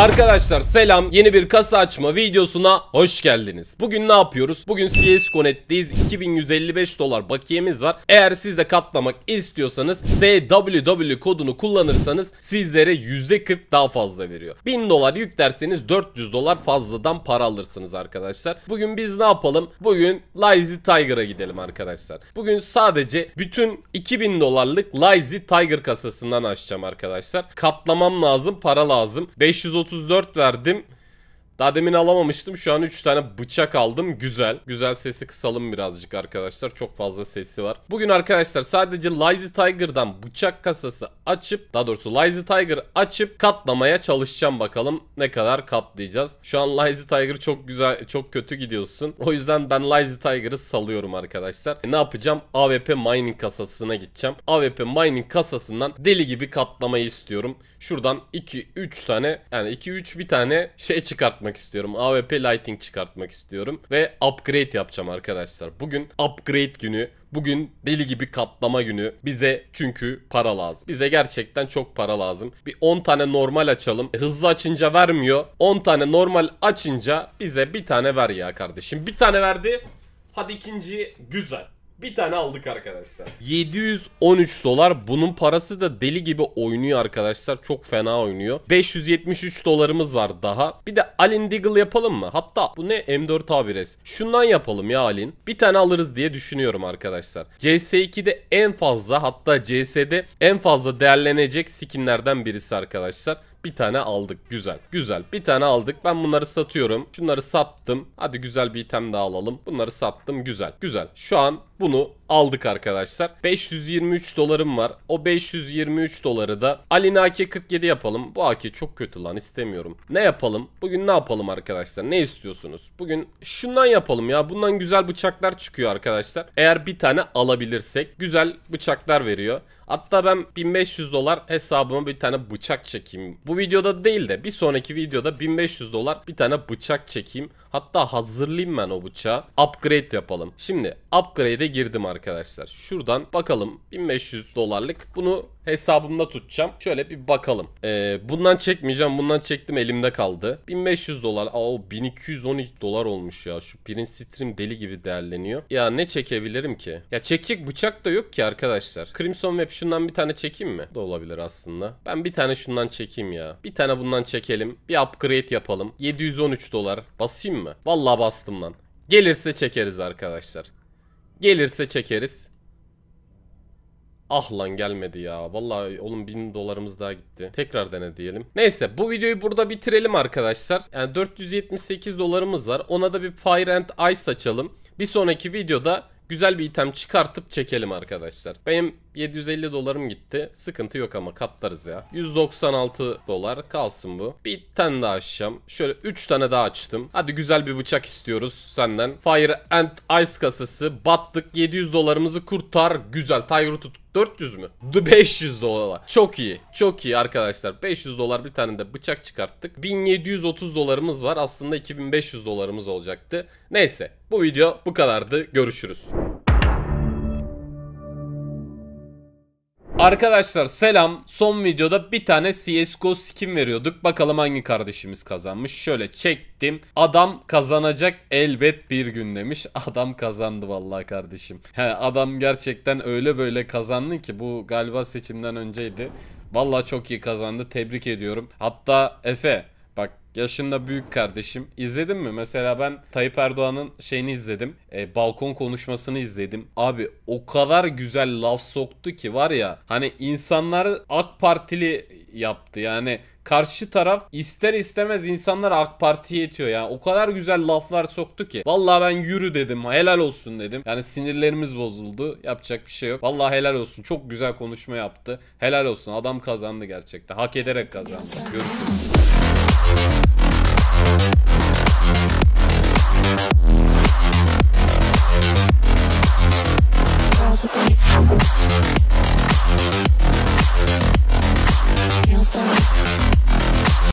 Arkadaşlar selam yeni bir kasa açma videosuna hoş geldiniz. Bugün ne yapıyoruz? Bugün CS Connect'teyiz. 2155 dolar bakiyemiz var. Eğer siz de katlamak istiyorsanız SWW kodunu kullanırsanız sizlere %40 daha fazla veriyor. 1000 dolar yüklerseniz 400 dolar fazladan para alırsınız arkadaşlar. Bugün biz ne yapalım? Bugün Lazy Tiger'a gidelim arkadaşlar. Bugün sadece bütün 2000 dolarlık Lazy Tiger kasasından açacağım arkadaşlar. Katlamam lazım para lazım. 530 34 verdim. Daha demin alamamıştım. Şu an 3 tane bıçak aldım. Güzel. Güzel sesi kısalım birazcık arkadaşlar. Çok fazla sesi var. Bugün arkadaşlar sadece Lazy Tiger'dan bıçak kasası açıp daha doğrusu Lazy Tiger açıp katlamaya çalışacağım bakalım ne kadar katlayacağız. Şu an Lazy Tiger çok güzel çok kötü gidiyorsun. O yüzden ben Lazy Tiger'ı salıyorum arkadaşlar. E ne yapacağım? AWP mining kasasına gideceğim. AWP mining kasasından deli gibi katlamayı istiyorum. Şuradan 2 3 tane yani 2 3 bir tane şey çıkartmak çıkartmak istiyorum. AWP Lighting çıkartmak istiyorum. Ve upgrade yapacağım arkadaşlar. Bugün upgrade günü. Bugün deli gibi katlama günü. Bize çünkü para lazım. Bize gerçekten çok para lazım. Bir 10 tane normal açalım. Hızlı açınca vermiyor. 10 tane normal açınca bize bir tane ver ya kardeşim. Bir tane verdi. Hadi ikinci güzel. Bir tane aldık arkadaşlar. 713 dolar. Bunun parası da deli gibi oynuyor arkadaşlar. Çok fena oynuyor. 573 dolarımız var daha. Bir de Alin Deagle yapalım mı? Hatta bu ne M4A1S. Şundan yapalım ya Alin. Bir tane alırız diye düşünüyorum arkadaşlar. CS2'de en fazla hatta CS'de en fazla değerlenecek skinlerden birisi arkadaşlar. Bir tane aldık. Güzel. Güzel. Bir tane aldık. Ben bunları satıyorum. Şunları sattım. Hadi güzel bir item daha alalım. Bunları sattım. Güzel. Güzel. Şu an bunu aldık arkadaşlar. 523 dolarım var. O 523 doları da Alina AK-47 yapalım. Bu AK çok kötü lan istemiyorum. Ne yapalım? Bugün ne yapalım arkadaşlar? Ne istiyorsunuz? Bugün şundan yapalım ya. Bundan güzel bıçaklar çıkıyor arkadaşlar. Eğer bir tane alabilirsek güzel bıçaklar veriyor. Hatta ben 1500 dolar hesabıma bir tane bıçak çekeyim. Bu videoda değil de bir sonraki videoda 1500 dolar bir tane bıçak çekeyim. Hatta hazırlayayım ben o bıçağı. Upgrade yapalım. Şimdi upgrade'e girdim arkadaşlar arkadaşlar. Şuradan bakalım 1500 dolarlık bunu hesabımda tutacağım. Şöyle bir bakalım. Ee, bundan çekmeyeceğim. Bundan çektim elimde kaldı. 1500 dolar. Aa 1212 dolar olmuş ya. Şu Pirin Stream deli gibi değerleniyor. Ya ne çekebilirim ki? Ya çekecek bıçak da yok ki arkadaşlar. Crimson Web şundan bir tane çekeyim mi? Da olabilir aslında. Ben bir tane şundan çekeyim ya. Bir tane bundan çekelim. Bir upgrade yapalım. 713 dolar. Basayım mı? Vallahi bastım lan. Gelirse çekeriz arkadaşlar. Gelirse çekeriz. Ah lan gelmedi ya. Vallahi oğlum 1000 dolarımız daha gitti. Tekrar dene diyelim. Neyse bu videoyu burada bitirelim arkadaşlar. Yani 478 dolarımız var. Ona da bir Fire and Ice açalım. Bir sonraki videoda güzel bir item çıkartıp çekelim arkadaşlar. Benim 750 dolarım gitti. Sıkıntı yok ama katlarız ya. 196 dolar kalsın bu. Bir tane daha açacağım. Şöyle 3 tane daha açtım. Hadi güzel bir bıçak istiyoruz senden. Fire and Ice kasası. Battık. 700 dolarımızı kurtar. Güzel. Tiger tut. 400 mü? 500 dolar. Çok iyi. Çok iyi arkadaşlar. 500 dolar bir tane de bıçak çıkarttık. 1730 dolarımız var. Aslında 2500 dolarımız olacaktı. Neyse. Bu video bu kadardı. Görüşürüz. Arkadaşlar selam. Son videoda bir tane CSGO skin veriyorduk. Bakalım hangi kardeşimiz kazanmış. Şöyle çektim. Adam kazanacak elbet bir gün demiş. Adam kazandı vallahi kardeşim. He, adam gerçekten öyle böyle kazandı ki bu galiba seçimden önceydi. Vallahi çok iyi kazandı. Tebrik ediyorum. Hatta Efe Bak yaşında büyük kardeşim. İzledin mi? Mesela ben Tayyip Erdoğan'ın şeyini izledim. E, balkon konuşmasını izledim. Abi o kadar güzel laf soktu ki var ya hani insanları AK Partili yaptı. Yani karşı taraf ister istemez insanlar AK Parti'ye itiyor ya. O kadar güzel laflar soktu ki. Vallahi ben yürü dedim. Helal olsun dedim. Yani sinirlerimiz bozuldu. Yapacak bir şey yok. Vallahi helal olsun. Çok güzel konuşma yaptı. Helal olsun. Adam kazandı gerçekten. Hak ederek kazandı. Görüşürüz. We'll